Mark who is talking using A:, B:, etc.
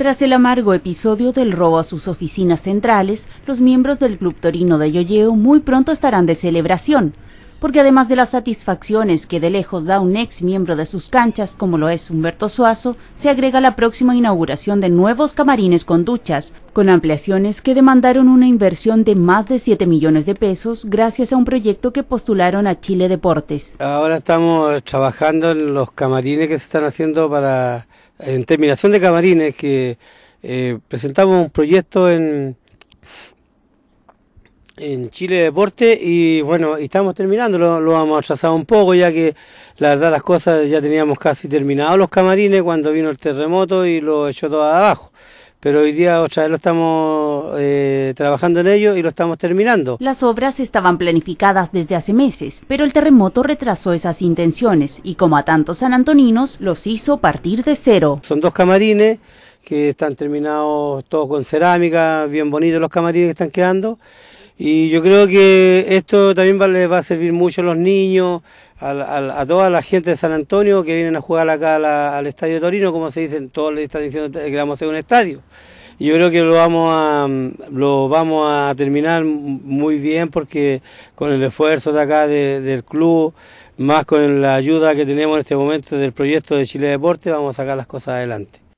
A: Tras el amargo episodio del robo a sus oficinas centrales, los miembros del Club Torino de Yoyeo muy pronto estarán de celebración porque además de las satisfacciones que de lejos da un ex miembro de sus canchas, como lo es Humberto Suazo, se agrega la próxima inauguración de nuevos camarines con duchas, con ampliaciones que demandaron una inversión de más de 7 millones de pesos gracias a un proyecto que postularon a Chile Deportes.
B: Ahora estamos trabajando en los camarines que se están haciendo para, en terminación de camarines, que eh, presentamos un proyecto en en Chile Deporte y bueno, estamos terminando, lo, hemos vamos un poco ya que la verdad las cosas ya teníamos casi terminados los camarines cuando vino el terremoto y lo echó todo abajo pero hoy día otra vez lo estamos eh, trabajando en ello
A: y lo estamos terminando. Las obras estaban planificadas desde hace meses, pero el terremoto retrasó esas intenciones y como a tantos sanantoninos, los hizo partir de cero. Son dos camarines que están terminados todos con cerámica, bien bonitos los camarines que están quedando.
B: Y yo creo que esto también va, les va a servir mucho a los niños, a, a, toda la gente de San Antonio que vienen a jugar acá al Estadio Torino, como se dicen, todos les están diciendo que vamos a hacer un estadio. yo creo que lo vamos a, lo vamos a terminar muy bien porque con el esfuerzo de acá del club, más con la ayuda que tenemos en este momento del proyecto de Chile Deporte, vamos a sacar las cosas adelante.